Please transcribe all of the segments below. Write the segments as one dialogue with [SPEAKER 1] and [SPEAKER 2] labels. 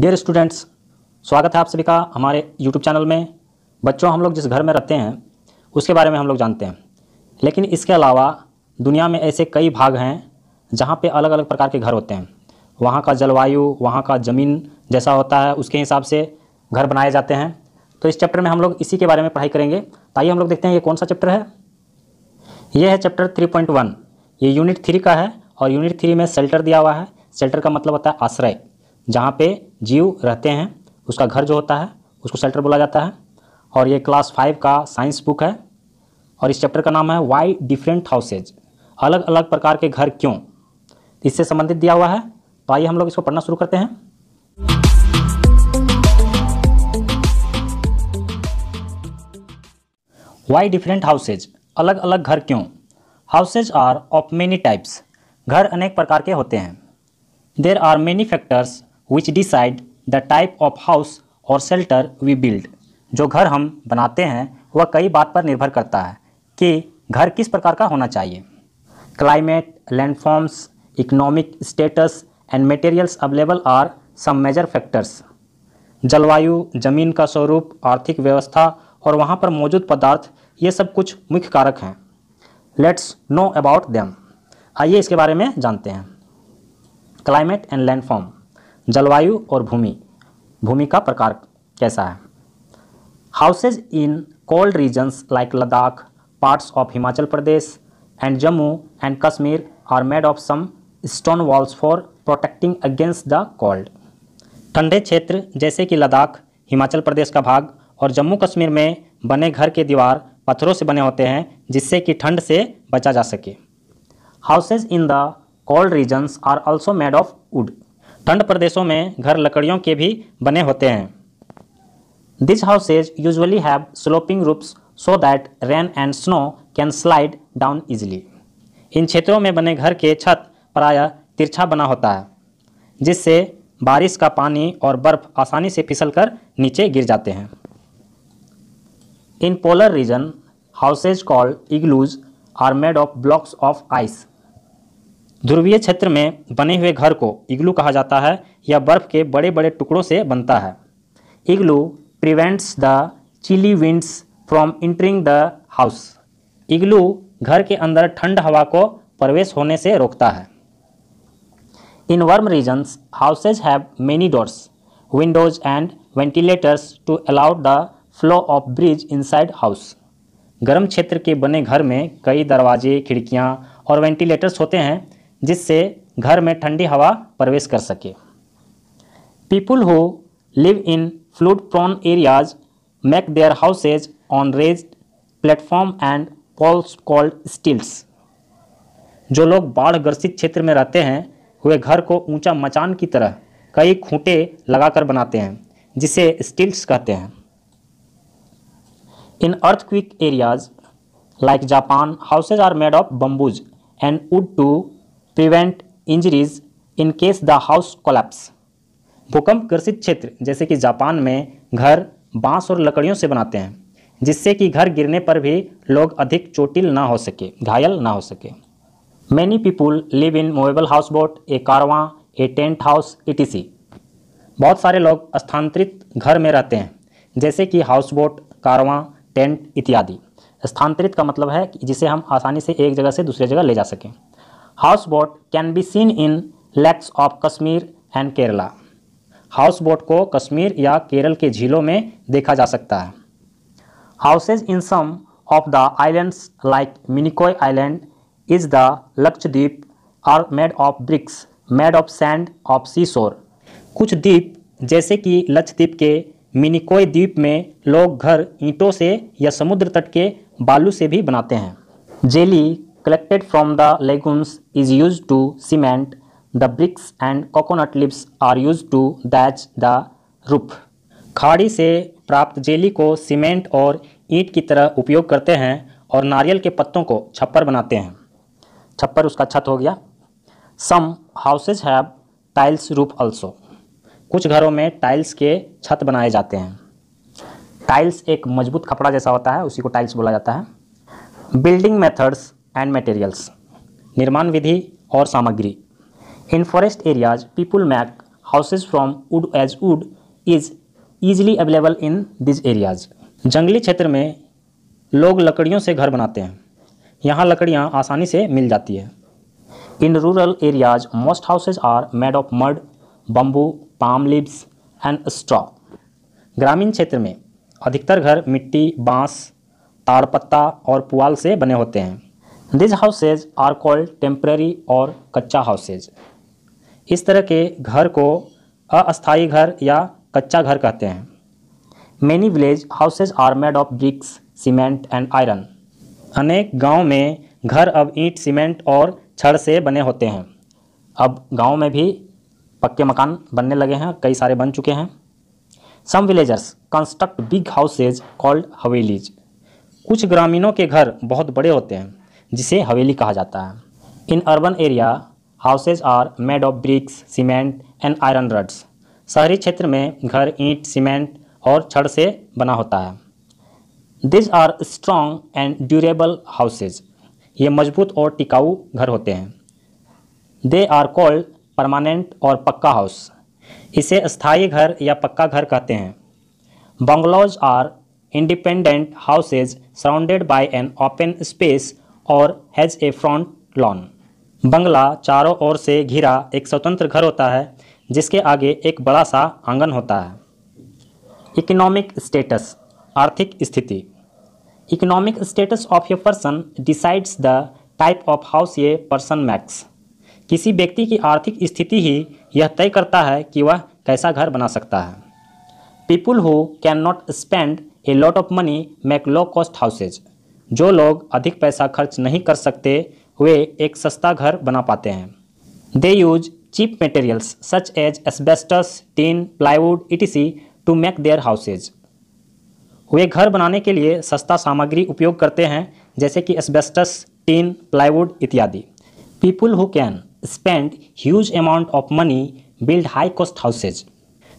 [SPEAKER 1] Dear students स्वागत है आप सभी का हमारे यूट्यूब चैनल में बच्चों हम लोग जिस घर में रहते हैं उसके बारे में हम लोग जानते हैं लेकिन इसके अलावा दुनिया में ऐसे कई भाग हैं जहाँ पे अलग अलग प्रकार के घर होते हैं वहाँ का जलवायु वहाँ का ज़मीन जैसा होता है उसके हिसाब से घर बनाए जाते हैं तो इस चैप्टर में हम लोग इसी के बारे में पढ़ाई करेंगे तो आइए हम लोग देखते हैं ये कौन सा चैप्टर है ये है चैप्टर थ्री पॉइंट वन ये यूनिट थ्री का है और यूनिट थ्री में सेल्टर दिया हुआ है सेल्टर का मतलब होता है आश्रय जहाँ पे जीव रहते हैं उसका घर जो होता है उसको शेल्टर बोला जाता है और ये क्लास फाइव का साइंस बुक है और इस चैप्टर का नाम है वाई डिफरेंट हाउसेज अलग अलग प्रकार के घर क्यों इससे संबंधित दिया हुआ है तो आइए हम लोग इसको पढ़ना शुरू करते हैं वाई डिफरेंट हाउसेज अलग अलग घर क्यों houses are of many types घर अनेक प्रकार के होते हैं there are many factors which decide the type of house और शेल्टर वी बिल्ड जो घर हम बनाते हैं वह कई बात पर निर्भर करता है कि घर किस प्रकार का होना चाहिए climate landforms economic status and materials available are some major factors जलवायु जमीन का स्वरूप आर्थिक व्यवस्था और वहाँ पर मौजूद पदार्थ ये सब कुछ मुख्य कारक हैं लेट्स नो अबाउट देम आइए इसके बारे में जानते हैं क्लाइमेट एंड लैंडफॉर्म जलवायु और भूमि भूमि का प्रकार कैसा है houses in cold regions like Ladakh parts of Himachal Pradesh and Jammu and Kashmir are made of some stone walls for protecting against the cold ठंडे क्षेत्र जैसे कि लद्दाख हिमाचल प्रदेश का भाग और जम्मू कश्मीर में बने घर के दीवार पत्थरों से बने होते हैं जिससे कि ठंड से बचा जा सके houses in the cold regions are also made of wood ठंड प्रदेशों में घर लकड़ियों के भी बने होते हैं this houses usually have sloping roofs so that rain and snow can slide down easily इन क्षेत्रों में बने घर के छत प्रायः तिरछा बना होता है जिससे बारिश का पानी और बर्फ आसानी से फिसल कर नीचे गिर जाते हैं in polar region houses called igloos are made of blocks of ice ध्रुवीय क्षेत्र में बने हुए घर को इग्लू कहा जाता है यह बर्फ के बड़े बड़े टुकड़ों से बनता है igloo prevents the chilly winds from entering the house igloo घर के अंदर ठंड हवा को प्रवेश होने से रोकता है in warm regions houses have many doors windows and ventilators to allow the flow of breeze side house गर्म क्षेत्र के बने घर में कई दरवाजे खिड़कियाँ और वेंटिलेटर्स होते हैं जिससे घर में ठंडी हवा प्रवेश कर सके people who live in flood prone areas make their houses on raised platform and poles called stilts जो लोग बाढ़ ग्रसित क्षेत्र में रहते हैं वे घर को ऊंचा मचान की तरह कई खूंटे लगाकर बनाते हैं जिसे स्टील्स कहते हैं in earthquake areas like Japan houses are made of bamboos and wood to prevent injuries in case the house collapse भूकंप ग्रसित क्षेत्र जैसे कि जापान में घर बांस और लकड़ियों से बनाते हैं जिससे कि घर गिरने पर भी लोग अधिक चोटिल ना हो सके घायल ना हो सके many people live in movable house boat a caravan a tent house ई बहुत सारे लोग स्थानांतरित घर में रहते हैं जैसे कि हाउस बोट कारवां टेंट इत्यादि स्थानांतरित का मतलब है कि जिसे हम आसानी से एक जगह से दूसरी जगह ले जा सकें houseboat can be seen in lakes of Kashmir and Kerala houseboat को कश्मीर या केरल के झीलों में देखा जा सकता है houses in some of the islands like Minicoy island is the Lakshadweep are made of bricks made of sand of sea shore कुछ द्वीप जैसे कि लक्षद्वीप के मिनिकोय द्वीप में लोग घर ईंटों से या समुद्र तट के बालू से भी बनाते हैं जेली collected from the lagoons is used to cement the bricks and coconut leaves are used to thatch the roof खाड़ी से प्राप्त जेली को सीमेंट और ईंट की तरह उपयोग करते हैं और नारियल के पत्तों को छप्पर बनाते हैं छप्पर उसका छत हो गया some houses have tiles roof also कुछ घरों में टाइल्स के छत बनाए जाते हैं टाइल्स एक मजबूत कपड़ा जैसा होता है उसी को टाइल्स बोला जाता है बिल्डिंग मेथड्स एंड मटेरियल्स निर्माण विधि और सामग्री in forest areas people make houses from wood as wood is easily available in these areas जंगली क्षेत्र में लोग लकड़ियों से घर बनाते हैं यहाँ लकड़ियाँ आसानी से मिल जाती है in rural areas most houses are made of mud bamboo palm leaves and straw ग्रामीण क्षेत्र में अधिकतर घर मिट्टी बांस ताड़पत्ता और पुआल से बने होते हैं these houses are called temporary और कच्चा हाउसेज इस तरह के घर को अस्थाई घर या कच्चा घर कहते हैं many village houses are made of bricks cement and iron अनेक गांव में घर अब ईंट सीमेंट और छड़ से बने होते हैं अब गांव में भी पक्के मकान बनने लगे हैं कई सारे बन चुके हैं some villagers construct big houses called havelis कुछ ग्रामीणों के घर बहुत बड़े होते हैं जिसे हवेली कहा जाता है in urban area houses are made of bricks cement and iron rods शहरी क्षेत्र में घर ईंट सीमेंट और छड़ से बना होता है these are strong and durable houses ये मजबूत और टिकाऊ घर होते हैं दे आर कॉल्ड परमानेंट और पक्का हाउस इसे स्थायी घर या पक्का घर कहते हैं bungalows are independent houses surrounded by an open space और हैज़ ए फ्रंट लॉन बंगला चारों ओर से घिरा एक स्वतंत्र घर होता है जिसके आगे एक बड़ा सा आंगन होता है इकोनॉमिक स्टेटस आर्थिक स्थिति economic status of a person decides the type of house ये पर्सन मैक्स किसी व्यक्ति की आर्थिक स्थिति ही यह तय करता है कि वह कैसा घर बना सकता है people who can not spend a lot of money make low cost houses जो लोग अधिक पैसा खर्च नहीं कर सकते वे एक सस्ता घर बना पाते हैं they use cheap materials such as asbestos tin plywood etc to make their houses वे घर बनाने के लिए सस्ता सामग्री उपयोग करते हैं जैसे कि एस्बेस्टस टीन प्लाईवुड इत्यादि people who can spend huge amount of money build high cost houses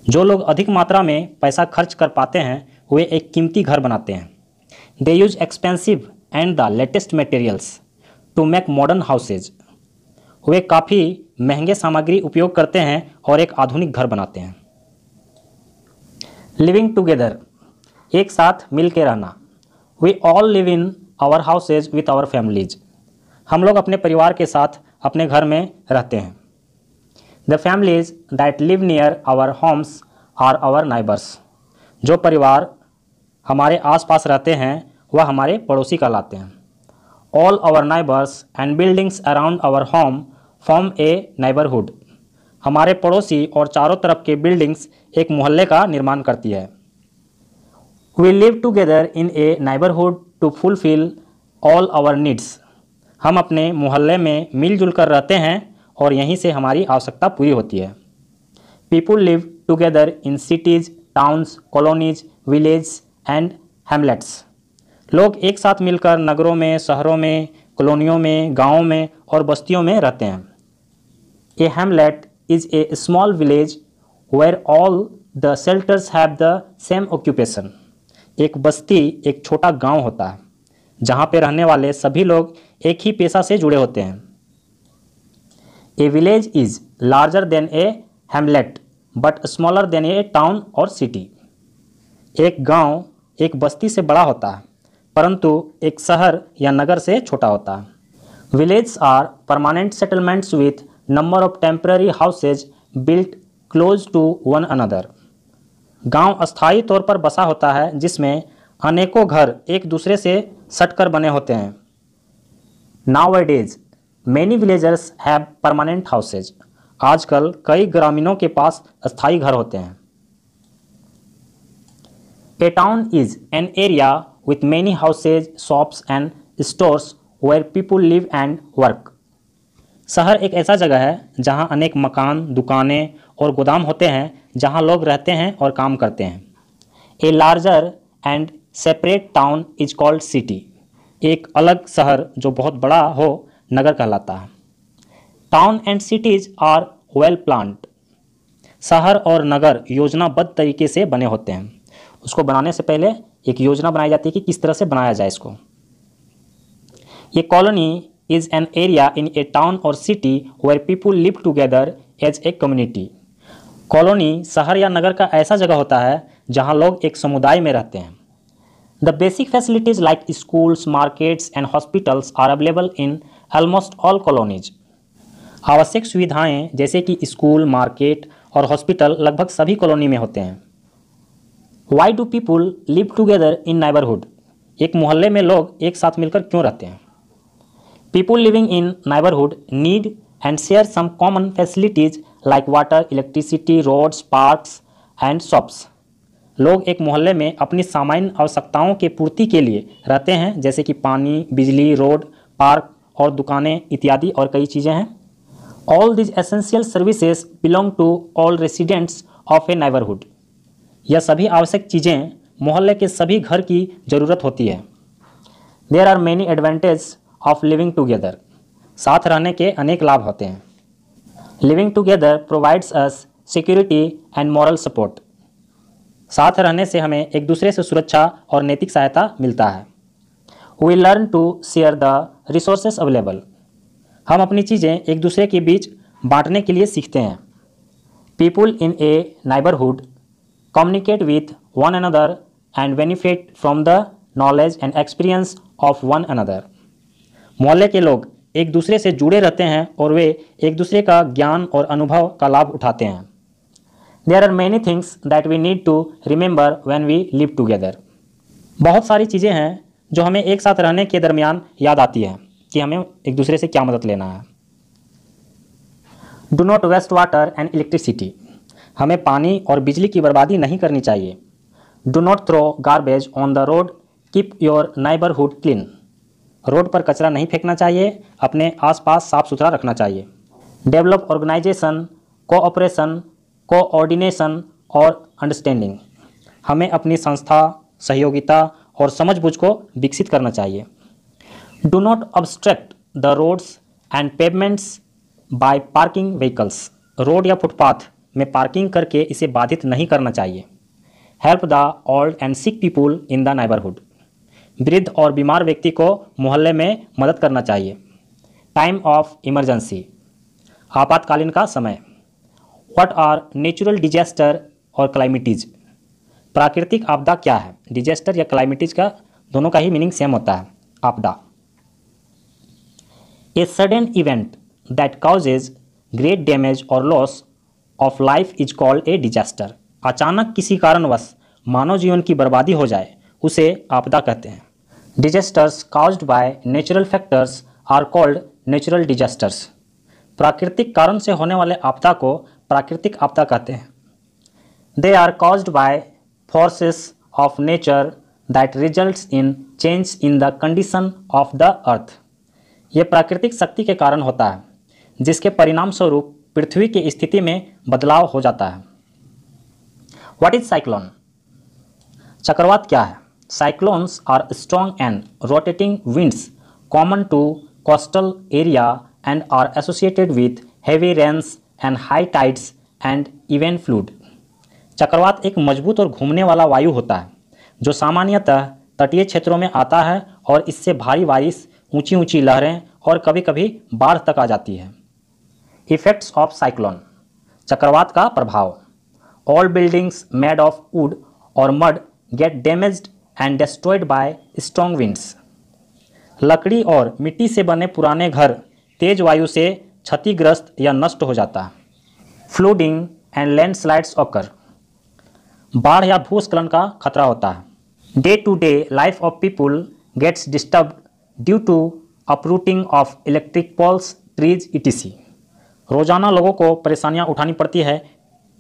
[SPEAKER 1] जो लोग अधिक मात्रा में पैसा खर्च कर पाते हैं वे एक कीमती घर बनाते हैं they use expensive and the latest materials to make modern houses वे काफ़ी महंगे सामग्री उपयोग करते हैं और एक आधुनिक घर बनाते हैं लिविंग टुगेदर एक साथ मिल के रहना we all live in our houses with our families हम लोग अपने परिवार के साथ अपने घर में रहते हैं the families that live near our homes are our neighbours जो परिवार हमारे आसपास रहते हैं वह हमारे पड़ोसी कहलाते हैं all our neighbours and buildings around our home form a neighbourhood हमारे पड़ोसी और चारों तरफ के बिल्डिंग्स एक मोहल्ले का निर्माण करती है we live together in a neighbourhood to fulfil all our needs हम अपने मोहल्ले में मिलजुल कर रहते हैं और यहीं से हमारी आवश्यकता पूरी होती है people live together in cities towns colonies village and hamlets लोग एक साथ मिलकर नगरों में शहरों में कॉलोनियों में गाँव में और बस्तियों में रहते हैं a hamlet is a small village where all the settlers have the same occupation एक बस्ती एक छोटा गांव होता है जहां पे रहने वाले सभी लोग एक ही पेशा से जुड़े होते हैं a village is larger than a hamlet but smaller than a town और सिटी एक गांव एक बस्ती से बड़ा होता है परंतु एक शहर या नगर से छोटा होता है village are permanent settlements with number of temporary houses built close to one another गांव अस्थायी तौर पर बसा होता है जिसमें अनेकों घर एक दूसरे से सटकर बने होते हैं nowadays many villagers have permanent houses आजकल कई ग्रामीणों के पास स्थायी घर होते हैं a town is an area with many houses, shops and stores where people live and work. शहर एक ऐसा जगह है जहां अनेक मकान दुकानें और गोदाम होते हैं जहां लोग रहते हैं और काम करते हैं a larger and separate town is called city एक अलग शहर जो बहुत बड़ा हो नगर कहलाता है town and cities are well planned शहर और नगर योजनाबद्ध तरीके से बने होते हैं उसको बनाने से पहले एक योजना बनाई जाती है कि किस तरह से बनाया जाए इसको ये colony is an area in a town और city where people live together as a community colony शहर या नगर का ऐसा जगह होता है जहाँ लोग एक समुदाय में रहते हैं the basic facilities like schools markets and hospitals are available in almost all colonies आवश्यक सुविधाएं जैसे कि स्कूल मार्केट और हॉस्पिटल लगभग सभी कॉलोनी में होते हैं why do people live together in neighbourhood एक मोहल्ले में लोग एक साथ मिलकर क्यों रहते हैं people living in neighbourhood need and share some common facilities like water electricity roads parks and shops लोग एक मोहल्ले में अपनी सामान्य आवश्यकताओं की पूर्ति के लिए रहते हैं जैसे कि पानी बिजली रोड पार्क और दुकानें इत्यादि और कई चीज़ें हैं all these essential services belong to all residents of a neighbourhood यह सभी आवश्यक चीज़ें मोहल्ले के सभी घर की ज़रूरत होती है there are many advantage of living together साथ रहने के अनेक लाभ होते हैं living together provides us security and moral support साथ रहने से हमें एक दूसरे से सुरक्षा और नैतिक सहायता मिलता है we learn to share the resources available हम अपनी चीज़ें एक दूसरे के बीच बांटने के लिए सीखते हैं people in a neighbourhood communicate with one another and benefit from the knowledge and experience of one another मोहल्ले के लोग एक दूसरे से जुड़े रहते हैं और वे एक दूसरे का ज्ञान और अनुभव का लाभ उठाते हैं there are many things that we need to remember when we live together बहुत सारी चीज़ें हैं जो हमें एक साथ रहने के दरमियान याद आती हैं कि हमें एक दूसरे से क्या मदद लेना है do not waste water and electricity हमें पानी और बिजली की बर्बादी नहीं करनी चाहिए do not throw garbage on the road keep your neighbourhood clean road पर कचरा नहीं फेंकना चाहिए अपने आसपास साफ सुथरा रखना चाहिए डेवलप ऑर्गेनाइजेशन कोऑपरेशन कोऑर्डिनेशन और अंडरस्टैंडिंग हमें अपनी संस्था सहयोगिता और समझबूझ को विकसित करना चाहिए do not obstruct the roads and pavements by parking vehicles road या फुटपाथ में पार्किंग करके इसे बाधित नहीं करना चाहिए help the old and sick people in the neighbourhood वृद्ध और बीमार व्यक्ति को मोहल्ले में मदद करना चाहिए टाइम ऑफ इमरजेंसी आपातकालीन का समय व्हाट आर नेचुरल डिजास्टर और क्लाइमेटीज प्राकृतिक आपदा क्या है डिजास्टर या क्लाइमेटीज का दोनों का ही मीनिंग सेम होता है आपदा a sudden event that causes great damage और loss of life is called a disaster अचानक किसी कारणवश मानव जीवन की बर्बादी हो जाए उसे आपदा कहते हैं disasters caused by natural factors are called natural disasters प्राकृतिक कारण से होने वाले आपदा को प्राकृतिक आपदा कहते हैं they are caused by forces of nature that result in change in the condition of the earth ये प्राकृतिक शक्ति के कारण होता है जिसके परिणाम स्वरूप पृथ्वी की स्थिति में बदलाव हो जाता है व्हाट इज साइक्लोन चक्रवात क्या है cyclones are strong and rotating winds common to coastal area and are associated with heavy rains and high tides and event flood चक्रवात एक मजबूत और घूमने वाला वायु होता है जो सामान्यतः तटीय क्षेत्रों में आता है और इससे भारी बारिश ऊंची ऊंची लहरें और कभी कभी बाढ़ तक आ जाती है इफेक्ट्स ऑफ साइक्लोन चक्रवात का प्रभाव all buildings made of wood और mud get damaged and destroyed by strong winds लकड़ी और मिट्टी से बने पुराने घर तेज वायु से क्षतिग्रस्त या नष्ट हो जाता फ्लूडिंग एंड लैंडस्लाइड्स ऑकर बाढ़ या भूस्खलन का खतरा होता है day to day life of people gets disturb due to uprooting of electric poles trees etc रोजाना लोगों को परेशानियां उठानी पड़ती है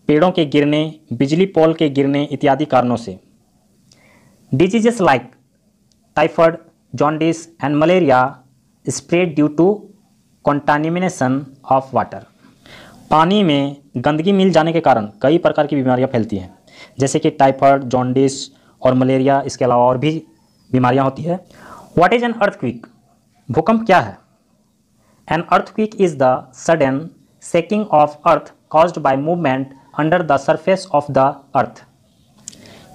[SPEAKER 1] पेड़ों के गिरने बिजली पोल के गिरने इत्यादि कारणों से diseases like typhoid jaundice and malaria spread due to contamination of water पानी में गंदगी मिल जाने के कारण कई प्रकार की बीमारियां फैलती हैं जैसे कि टाइफॉइड जॉन्डिस और मलेरिया इसके अलावा और भी बीमारियां होती है व्हाट इज एन अर्थक्विक भूकंप क्या है an earthquake is the sudden shaking of earth caused by movement under the surface of the earth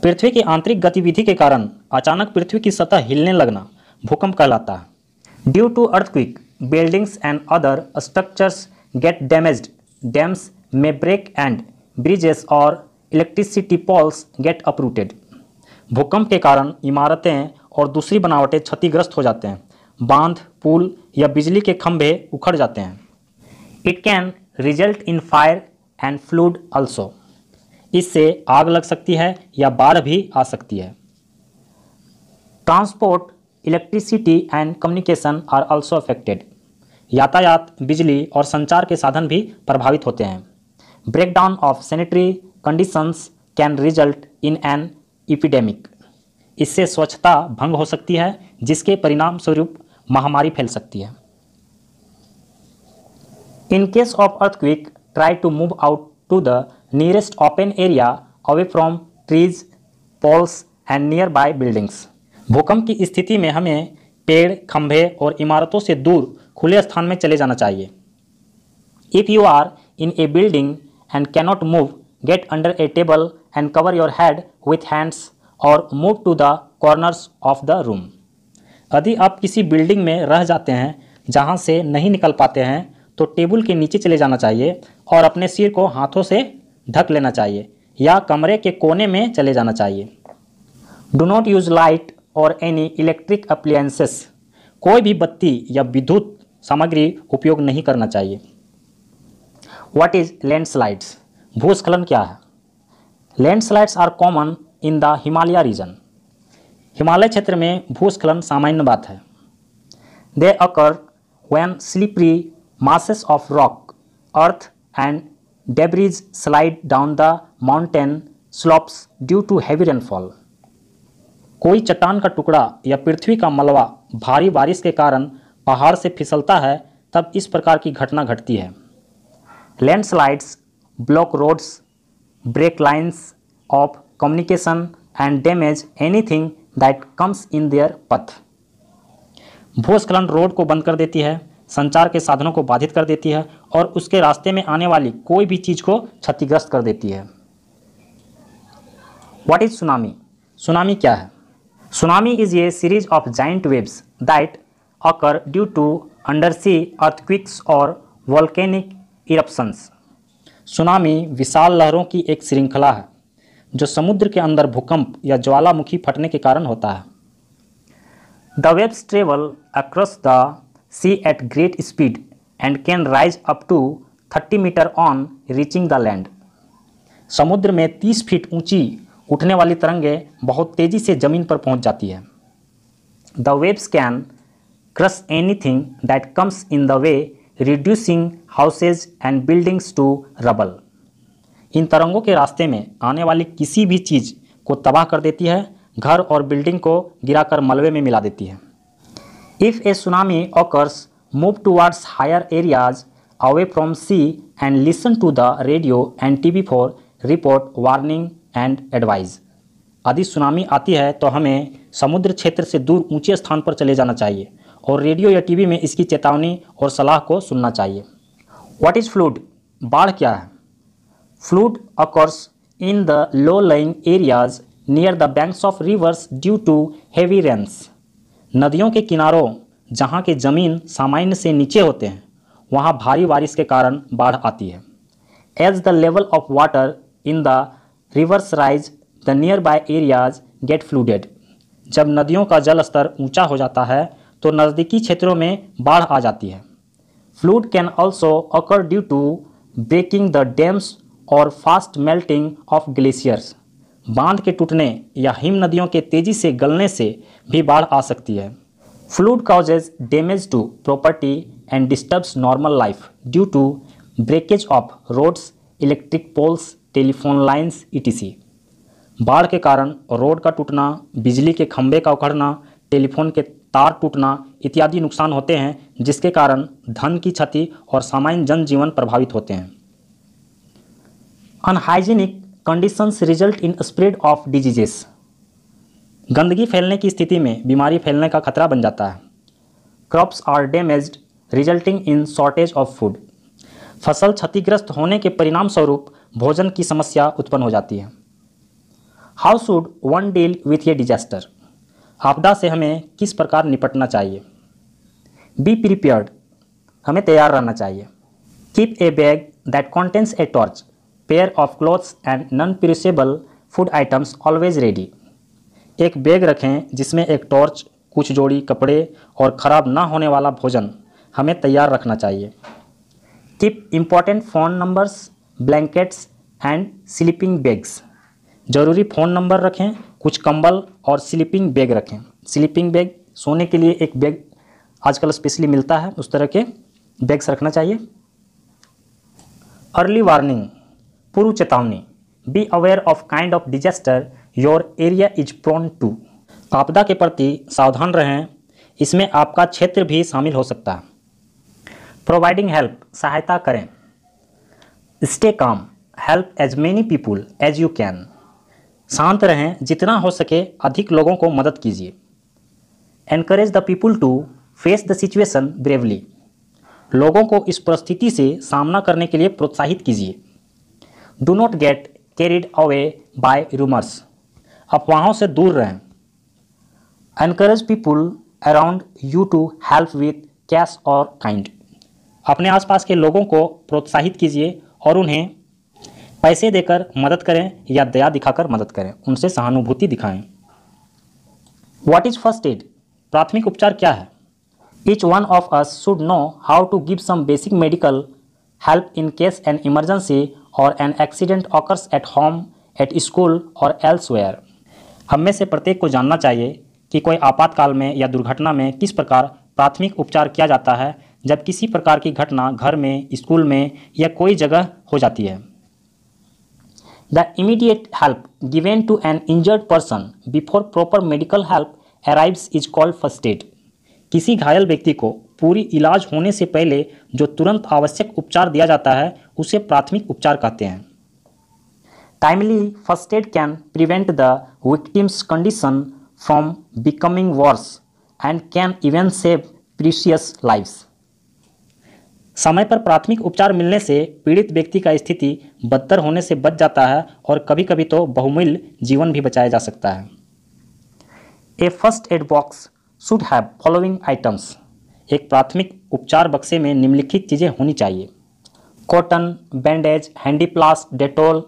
[SPEAKER 1] पृथ्वी की आंतरिक गतिविधि के कारण अचानक पृथ्वी की सतह हिलने लगना भूकंप कहलाता है due to earthquake buildings and other structures get damage dams में ब्रेक एंड ब्रिजेस और इलेक्ट्रिसिटी पोल्स गेट अपरूटेड भूकंप के कारण इमारतें और दूसरी बनावटें क्षतिग्रस्त हो जाते हैं बांध पुल या बिजली के खंभे उखड़ जाते हैं it can result in fire and flood also इससे आग लग सकती है या बाढ़ भी आ सकती है transport electricity and communication are also affected यातायात बिजली और संचार के साधन भी प्रभावित होते हैं breakdown of sanitary conditions can result in an epidemic इससे स्वच्छता भंग हो सकती है जिसके परिणाम स्वरूप महामारी फैल सकती है in case of earthquake try to move out to the nearest open area away from trees poles and nearby buildings भूकंप की स्थिति में हमें पेड़ खंभे और इमारतों से दूर खुले स्थान में चले जाना चाहिए if you are in a building and cannot move get under a table and cover your head with hands और move to the corners of the room यदि आप किसी बिल्डिंग में रह जाते हैं जहाँ से नहीं निकल पाते हैं तो टेबल के नीचे चले जाना चाहिए और अपने सिर को हाथों से ढक लेना चाहिए या कमरे के कोने में चले जाना चाहिए डो नॉट यूज लाइट और एनी इलेक्ट्रिक अप्लायंसेस कोई भी बत्ती या विद्युत सामग्री उपयोग नहीं करना चाहिए वाट इज लैंडस्लाइड्स भूस्खलन क्या है landslides are common in the Himalaya region Himalaya क्षेत्र में भूस्खलन सामान्य बात है they occur when slippery masses of rock, earth and debris slide down the mountain slopes due to heavy rainfall. कोई चट्टान का टुकड़ा या पृथ्वी का मलबा भारी बारिश के कारण पहाड़ से फिसलता है तब इस प्रकार की घटना घटती है landslides block roads break lines of communication and damage anything that comes in their path भूस्खलन रोड को बंद कर देती है संचार के साधनों को बाधित कर देती है और उसके रास्ते में आने वाली कोई भी चीज़ को क्षतिग्रस्त कर देती है व्हाट इज़ सुनामी सुनामी क्या है tsunami is a series of giant waves that occur due to undersea earthquakes और वॉल्केनिक इरप्शंस सुनामी विशाल लहरों की एक श्रृंखला है जो समुद्र के अंदर भूकंप या ज्वालामुखी फटने के कारण होता है the waves travel across the sea at great speed and can rise up to 30 metre on reaching the land समुद्र में 30 फीट ऊंची उठने वाली तरंगें बहुत तेजी से जमीन पर पहुंच जाती है the waves can any anything that comes in the way reducing houses and buildings to rubble in तरंगों के रास्ते में आने वाली किसी भी चीज़ को तबाह कर देती है घर और बिल्डिंग को गिराकर मलबे में मिला देती है If a tsunami occurs, move towards higher areas away from sea and listen to the radio and TV for report warning and advice. यदि सुनामी आती है तो हमें समुद्र क्षेत्र से दूर ऊंचे स्थान पर चले जाना चाहिए और रेडियो या टीवी में इसकी चेतावनी और सलाह को सुनना चाहिए व्हाट इज़ फ्लूड बाढ़ क्या है flood occurs in the low lying areas near the banks of rivers due to heavy rains नदियों के किनारों जहाँ की ज़मीन सामान्य से नीचे होते हैं वहाँ भारी बारिश के कारण बाढ़ आती है as the level of water in the rivers rise the nearby areas get flooded जब नदियों का जल स्तर ऊँचा हो जाता है तो नज़दीकी क्षेत्रों में बाढ़ आ जाती है flood can also occur due to breaking the dams और फास्ट मेल्टिंग ऑफ ग्लेशियर्स बांध के टूटने या हिम नदियों के तेजी से गलने से भी बाढ़ आ सकती है flood causes damage to property and disturbs normal life due to breakage of roads electric poles telephone lines etc बाढ़ के कारण रोड का टूटना बिजली के खंभे का उखड़ना टेलीफोन के तार टूटना इत्यादि नुकसान होते हैं जिसके कारण धन की क्षति और सामान्य जनजीवन प्रभावित होते हैं unhygienic conditions result in spread of diseases गंदगी फैलने की स्थिति में बीमारी फैलने का खतरा बन जाता है crops are damaged resulting in shortage of food फसल क्षतिग्रस्त होने के परिणाम स्वरूप भोजन की समस्या उत्पन्न हो जाती है how should one deal with ये डिजास्टर आपदा से हमें किस प्रकार निपटना चाहिए बी प्रिपेयर्ड हमें तैयार रहना चाहिए keep a bag that contains a torch pair of clothes and non perishable food items always ready एक बैग रखें जिसमें एक टॉर्च कुछ जोड़ी कपड़े और ख़राब ना होने वाला भोजन हमें तैयार रखना चाहिए keep important phone numbers blankets and sleeping bags ज़रूरी फ़ोन नंबर रखें कुछ कंबल और स्लीपिंग बैग रखें स्लीपिंग बैग सोने के लिए एक बैग आजकल स्पेशली मिलता है उस तरह के बैग्स रखना चाहिए अर्ली वार्निंग पूर्व चेतावनी be aware of kind of disaster your area is prone to आपदा के प्रति सावधान रहें इसमें आपका क्षेत्र भी शामिल हो सकता है प्रोवाइडिंग हेल्प सहायता करें stay calm help as many people as you can शांत रहें जितना हो सके अधिक लोगों को मदद कीजिए encourage the people to face the situation bravely लोगों को इस परिस्थिति से सामना करने के लिए प्रोत्साहित कीजिए do not get carried away by rumours अफवाहों से दूर रहें encourage people around you to help with cash और काइंड अपने आसपास के लोगों को प्रोत्साहित कीजिए और उन्हें पैसे देकर मदद करें या दया दिखाकर मदद करें उनसे सहानुभूति दिखाएं व्हाट इज फर्स्ट एड प्राथमिक उपचार क्या है each one of us should know how to give some basic medical help in case an emergency और an accident occurs at home at school और एल्सवेयर हम में से प्रत्येक को जानना चाहिए कि कोई आपातकाल में या दुर्घटना में किस प्रकार प्राथमिक उपचार किया जाता है जब किसी प्रकार की घटना घर में स्कूल में या कोई जगह हो जाती है the immediate help given to an injured person before proper medical help arrives is called first aid किसी घायल व्यक्ति को पूरी इलाज होने से पहले जो तुरंत आवश्यक उपचार दिया जाता है उसे प्राथमिक उपचार कहते हैं timely first aid can prevent the victim's condition from becoming worse and can even save precious lifes समय पर प्राथमिक उपचार मिलने से पीड़ित व्यक्ति का स्थिति बदतर होने से बच जाता है और कभी कभी तो बहुमूल्य जीवन भी बचाया जा सकता है a first aid box should have following items एक प्राथमिक उपचार बक्से में निम्नलिखित चीज़ें होनी चाहिए cotton bandage handy plast Dettol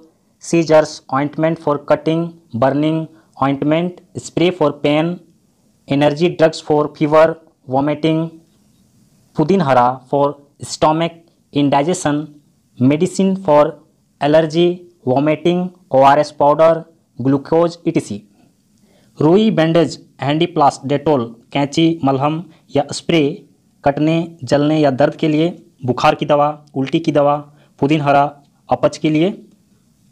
[SPEAKER 1] scissors ointment for cutting burning ointment spray for pain energy drugs for fever vomiting Pudin Hara for stomach indigestion medicine for allergy vomiting O R S powder glucose etc T C रूई bandage handy प्लास Dettol कैंची मलहम या spray कटने जलने या दर्द के लिए बुखार की दवा उल्टी की दवा पुदीन हरा अपच के लिए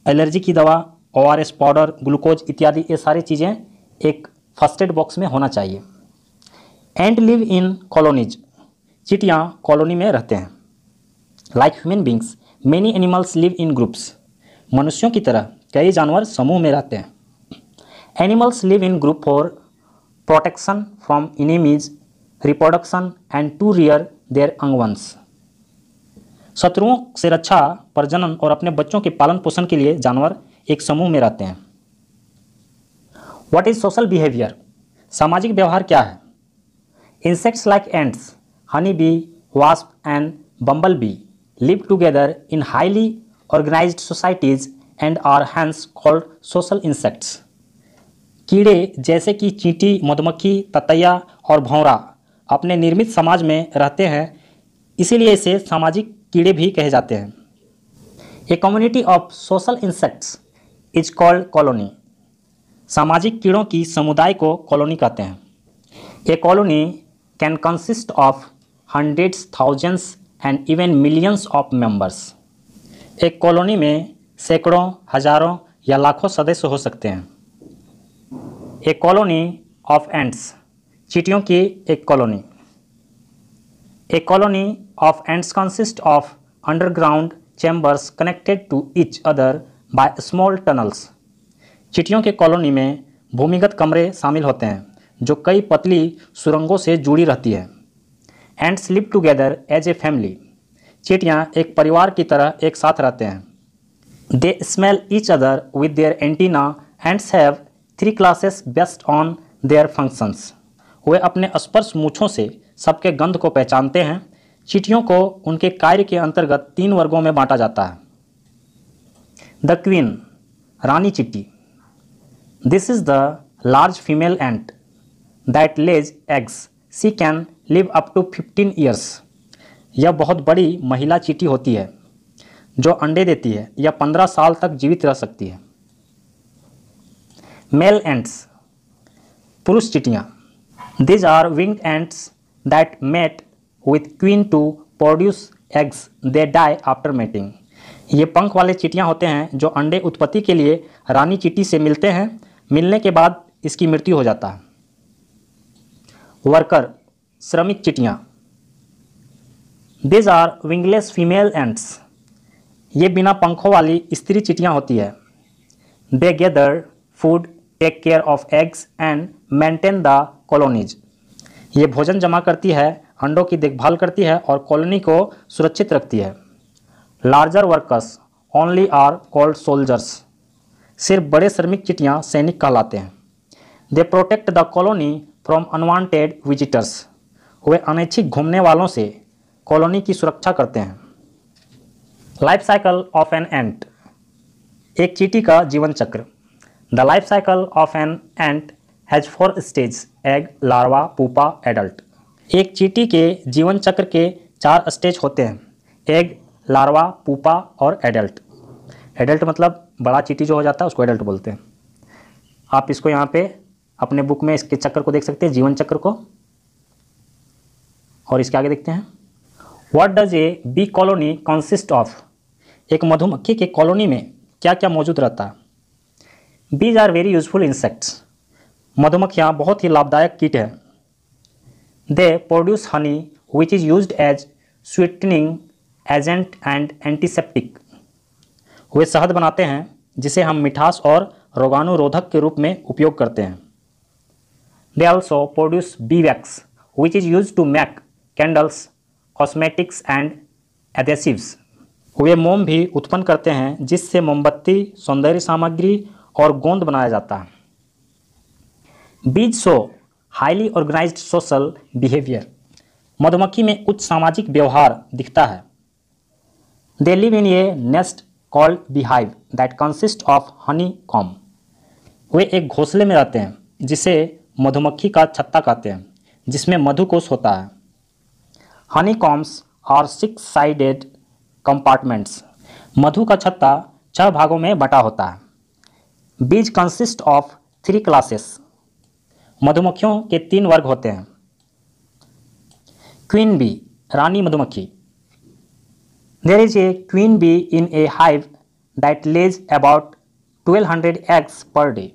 [SPEAKER 1] एलर्जी की दवा ओ पाउडर ग्लूकोज इत्यादि ये सारी चीज़ें एक फर्स्ट एड बॉक्स में होना चाहिए एंड लिव इन कॉलोनीज चिटियाँ कॉलोनी में रहते हैं like human beings many animals live in groups मनुष्यों की तरह कई जानवर समूह में रहते हैं animals live in group for protection from enemies, reproduction and to rear their अंगवंश शत्रुओं से रक्षा प्रजनन और अपने बच्चों के पालन पोषण के लिए जानवर एक समूह में रहते हैं वॉट इज सोशल बिहेवियर सामाजिक व्यवहार क्या है insects like ants honey bee wasp and bumble bee live together in highly organised societies and are hence called social insects कीड़े जैसे कि चींटी मधुमक्खी ततैया और भौरा अपने निर्मित समाज में रहते हैं इसीलिए इसे सामाजिक कीड़े भी कहे जाते हैं a community of social insects is called colony सामाजिक कीड़ों की समुदाय को कॉलोनी कहते हैं a colony can consist of hundreds thousands and even millions of members एक कॉलोनी में सैकड़ों हजारों या लाखों सदस्य हो सकते हैं ए कॉलोनी ऑफ एंट्स चीटियों की एक colony a colony of ants consist of underground chambers connected to each other by small tunnels चीटियों के कॉलोनी में भूमिगत कमरे शामिल होते हैं जो कई पतली सुरंगों से जुड़ी रहती है ants live together as a family चीटियाँ एक परिवार की तरह एक साथ रहते हैं they smell each other with their antenna ants have three classes based on their functions वे अपने स्पर्श मूछों से सबके गंध को पहचानते हैं चीटियों को उनके कार्य के अंतर्गत तीन वर्गों में बांटा जाता है द क्वीन रानी चिट्टी this is the large female ant that lays eggs she can live up to fifteen years यह बहुत बड़ी महिला चीटी होती है जो अंडे देती है या पंद्रह साल तक जीवित रह सकती है मेल एंट्स पुरुष चिटियाँ these are wing ants that mate with queen to produce eggs they die after mating ये पंख वाले चिटियाँ होते हैं जो अंडे उत्पत्ति के लिए रानी चिटी से मिलते हैं मिलने के बाद इसकी मृत्यु हो जाता है वर्कर श्रमिक चिटियाँ these are wingless female ants ये बिना पंखों वाली स्त्री चिटियाँ होती है they gather food take care of eggs and maintain the colonies ये भोजन जमा करती है अंडों की देखभाल करती है और कॉलोनी को सुरक्षित रखती है larger workers only are called soldiers सिर्फ बड़े श्रमिक चिटियाँ सैनिक कहलाते हैं they protect the colony from unwanted visitors वे अनैच्छिक घूमने वालों से कॉलोनी की सुरक्षा करते हैं life cycle of an ant एक चीटी का जीवन चक्र The life cycle of an ant has four stage egg larva pupa adult एक चीटी के जीवन चक्र के चार स्टेज होते हैं एग लार्वा पूपा और एडल्ट एडल्ट मतलब बड़ा चीटी जो हो जाता है उसको एडल्ट बोलते हैं आप इसको यहाँ पे अपने बुक में इसके चक्कर को देख सकते हैं जीवन चक्र को और इसके आगे देखते हैं what does a bee colony consist of एक मधुमक्खी के कॉलोनी में क्या क्या मौजूद रहता है bees are very useful insects मधुमक्खियाँ बहुत ही लाभदायक कीट है they produce honey which is use as sweetening agent and antiseptic वे शहद बनाते हैं जिसे हम मिठास और रोगाणुरोधक के रूप में उपयोग करते हैं they also produce bee wax which is use to make candles cosmetics and adhesives वे मोम भी उत्पन्न करते हैं जिससे मोमबत्ती सौंदर्य सामग्री और गोंद बनाया जाता है bees show highly organised social behaviour मधुमक्खी में उच्च सामाजिक व्यवहार दिखता है they live in a nest called beehive that consist of honeycomb वे एक घोंसले में रहते हैं जिसे मधुमक्खी का छत्ता कहते हैं जिसमें मधुकोश होता है हनी कॉम्स और सिक्स साइडेड कंपार्टमेंट्स मधु का छत्ता छह भागों में बटा होता है बीज कंसिस्ट ऑफ थ्री क्लासेस मधुमक्खियों के तीन वर्ग होते हैं क्वीन बी रानी मधुमक्खी there is a queen bee in a hive that lays about 1200 eggs per day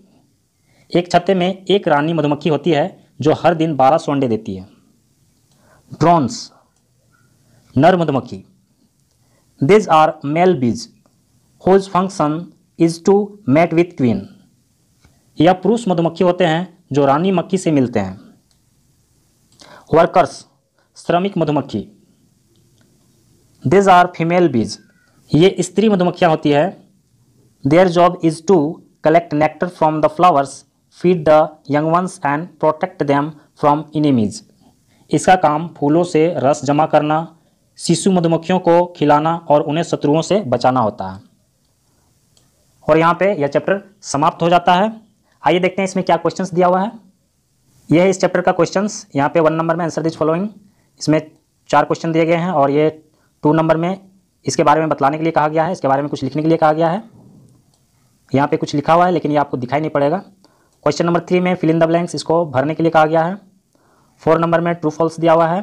[SPEAKER 1] एक छत्ते में एक रानी मधुमक्खी होती है जो हर दिन 1200 अंडे देती है ड्रोन्स नर मधुमक्खी these are male bees whose function is to mate with queen या पुरुष मधुमक्खी होते हैं जो रानी मक्खी से मिलते हैं वर्कर्स श्रमिक मधुमक्खी दिज आर फीमेल बीज ये स्त्री मधुमक्खियाँ होती है their job is to collect nectar from the flowers feed the young ones and protect them from enemies इसका काम फूलों से रस जमा करना शिशु मधुमक्खियों को खिलाना और उन्हें शत्रुओं से बचाना होता है और यहाँ पे यह चैप्टर समाप्त हो जाता है आइए देखते हैं इसमें क्या क्वेश्चंस दिया हुआ है यह है इस चैप्टर का क्वेश्चंस यहाँ पे वन नंबर में आंसर दिज फॉलोइंग इसमें चार क्वेश्चन दिए गए हैं और ये टू नंबर में इसके बारे में बतलाने के लिए कहा गया है इसके बारे में कुछ लिखने के लिए कहा गया है यहाँ पर कुछ लिखा हुआ है लेकिन ये आपको दिखाई नहीं पड़ेगा क्वेश्चन नंबर थ्री में फिलिंग द ब्लैंक्स इसको भरने के लिए कहा गया है फोर नंबर में ट्रू फॉल्स दिया हुआ है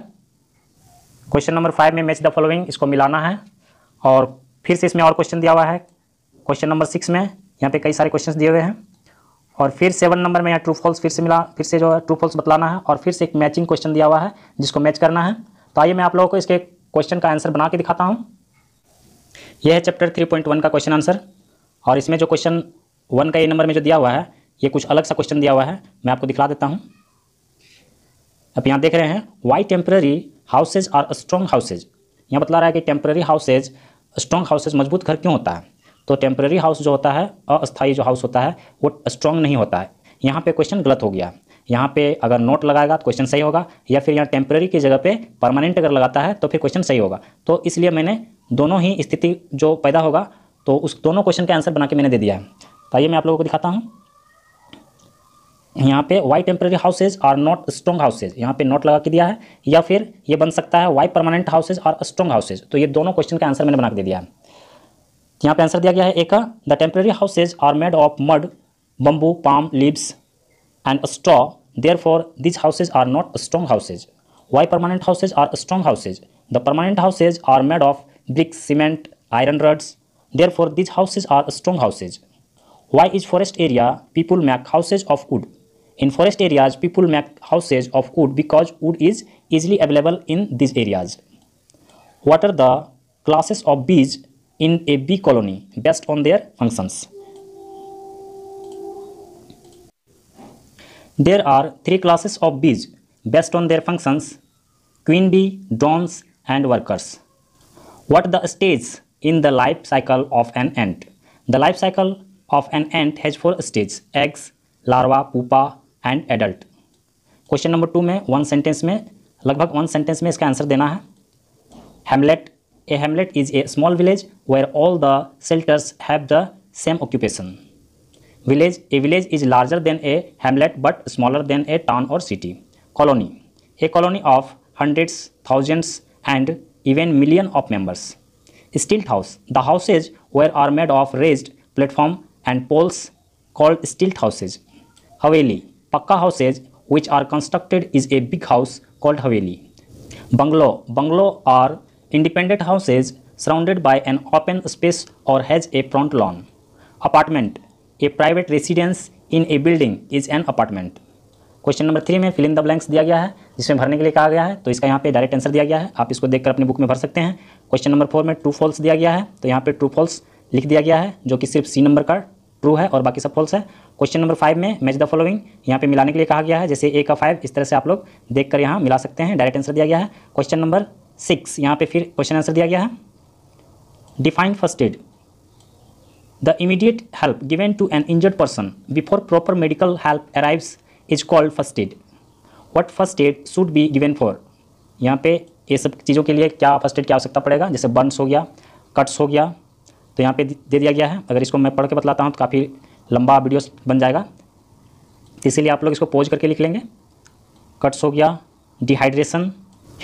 [SPEAKER 1] क्वेश्चन नंबर फाइव में मैच द फॉलोइंग इसको मिलाना है और फिर से इसमें और क्वेश्चन दिया हुआ है क्वेश्चन नंबर सिक्स में यहाँ पे कई सारे क्वेश्चन दिए हुए हैं और फिर सेवन नंबर में यहाँ ट्रू फॉल्स फिर से मिला फिर से जो है ट्रू फॉल्स बतलाना है और फिर से एक मैचिंग क्वेश्चन दिया हुआ है जिसको मैच करना है तो आइए मैं आप लोगों को इसके क्वेश्चन का आंसर बना के दिखाता हूँ यह है चैप्टर थ्री पॉइंट वन का क्वेश्चन आंसर और इसमें जो क्वेश्चन वन का ए नंबर में जो दिया हुआ है ये कुछ अलग सा क्वेश्चन दिया हुआ है मैं आपको दिखला देता हूँ अब यहाँ देख रहे हैं why temporary houses are strong houses यहाँ बतला रहा है कि टेम्प्रेरी हाउसेज स्ट्रॉन्ग हाउसेज मजबूत घर क्यों होता है तो टेम्प्रेरी हाउस जो होता है अस्थायी जो हाउस होता है वो स्ट्रॉन्ग नहीं होता है यहाँ पे क्वेश्चन गलत हो गया यहाँ पे अगर नोट लगाएगा तो क्वेश्चन सही होगा या फिर यहाँ टेम्प्रेरी की जगह पे परमानेंट अगर लगाता है तो फिर क्वेश्चन सही होगा तो इसलिए मैंने दोनों ही स्थिति जो पैदा होगा तो उस दोनों क्वेश्चन का आंसर बना के मैंने दे दिया है तो आइए मैं आप लोगों को दिखाता हूँ यहाँ पे वाई टेम्प्रेरी हाउसेज और नॉट स्ट्रॉन्ग हाउसेज यहाँ पे नोट लगा के दिया है या फिर ये बन सकता है वाई परमानेंट हाउसेज और स्ट्रॉन्ग हाउसेज तो ये दोनों क्वेश्चन का आंसर मैंने बना के दे दिया है यहाँ पे आंसर दिया गया है एक का the temporary houses are made of mud bamboo palm leaves and straw therefore these houses are not strong houses why permanent houses are strong houses the permanent houses are made of brick cement iron rods therefore these houses are strong houses why is forest area people make houses of wood in forest areas people make houses of wood because wood is easily available in these areas what are the classes of bees in a B colony based on their functions. There are three classes of bees based on their functions, queen bee, drones and workers. What the stage in the life cycle of an ant? The life cycle of an ant has four stages, eggs, larva, pupa and adult. Question number two में one sentence में लगभग one sentence में इसका answer देना है hamlet A hamlet is a small village where all the shelters have the same occupation. Village A village is larger than a hamlet but smaller than a town or city. Colony A colony of hundreds, thousands and even million of members. Stilt house The houses were are made of raised platform and poles called stilt houses. Haveli Pakka houses which are constructed is a big house called Haveli. Bungalow Bungalow are Independent house is surrounded by an open space or has a front lawn. Apartment A private residence in a building is an apartment question number three में fill in the blanks दिया गया है जिसमें भरने के लिए कहा गया है तो इसका यहाँ पे डायरेक्ट आंसर दिया गया है आप इसको देखकर अपने बुक में भर सकते हैं क्वेश्चन नंबर फोर में ट्रू फॉल्स दिया गया है तो यहाँ पे ट्रू फॉल्स लिख दिया गया है जो कि सिर्फ सी नंबर का ट्रू है और बाकी सब फॉल्स है क्वेश्चन नंबर फाइव में मैच द फॉलोइंग यहाँ पे मिलाने के लिए कहा गया है जैसे ए का फाइव इस तरह से आप लोग देख कर यहाँ मिला सकते हैं डायरेक्ट आंसर दिया गया है क्वेश्चन नंबर सिक्स यहाँ पे फिर क्वेश्चन आंसर दिया गया है define first aid the immediate help given to an injured person before proper medical help arrives is called first aid what first aid should be given for यहाँ पे ये सब चीज़ों के लिए क्या फर्स्ट एड की आवश्यकता पड़ेगा जैसे बर्न्स हो गया कट्स हो गया तो यहाँ पे दे दिया गया है अगर इसको मैं पढ़ के बतलाता हूँ तो काफ़ी लंबा वीडियो बन जाएगा इसीलिए आप लोग इसको पोज करके लिख लेंगे कट्स हो गया डिहाइड्रेशन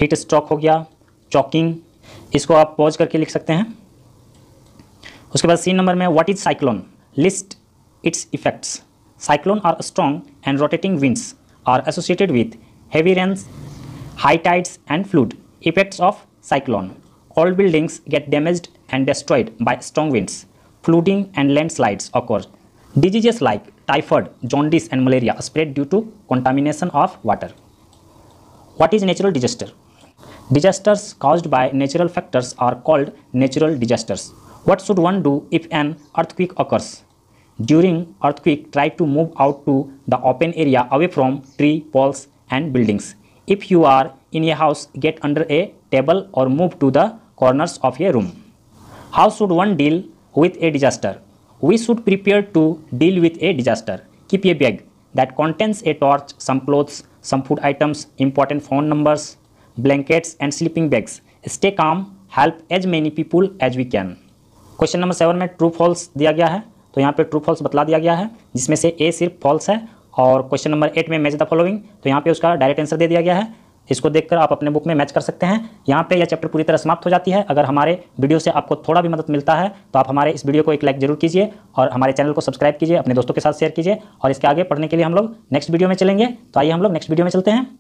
[SPEAKER 1] हीट स्ट्रोक हो गया चौकिंग इसको आप पॉज करके लिख सकते हैं उसके बाद सीन नंबर में what is cyclone list its effects cyclone are strong and rotating winds are associated with heavy rains high tides and flood effects of cyclone old buildings get damage and destroyed by strong winds flooding and landslides occur diseases like typhoid jaundice and malaria spread due to contamination of water what is natural disaster Disasters caused by natural factors are called natural disasters. What should one do if an earthquake occurs? During earthquake, try to move out to the open area away from tree, poles and buildings. If you are in a house, get under a table or move to the corners of a room. How should one deal with a disaster? We should prepare to deal with a disaster. Keep a bag that contains a torch, some clothes, some food items, important phone numbers, blankets and sleeping bags stay calm help as many people as we can question number seven में true false दिया गया है तो यहाँ पे true false बतला दिया गया है जिसमें से ए सिर्फ फॉल्स है और क्वेश्चन नंबर एट में मैच द फॉलोइंग तो यहाँ पे उसका डायरेक्ट आंसर दे दिया गया है इसको देखकर आप अपने बुक में मैच कर सकते हैं यहाँ पे यह चैप्टर पूरी तरह समाप्त हो जाती है अगर हमारे वीडियो से आपको थोड़ा भी मदद मिलता है तो आप हमारे इस वीडियो को एक लाइक जरूर कीजिए और हमारे चैनल को सब्सक्राइब कीजिए अपने दोस्तों के साथ शेयर कीजिए और इसके आगे पढ़ने के लिए हम लोग नेक्स्ट वीडियो में चलेंगे तो आइए हम लोग नेक्स्ट वीडियो में चलते हैं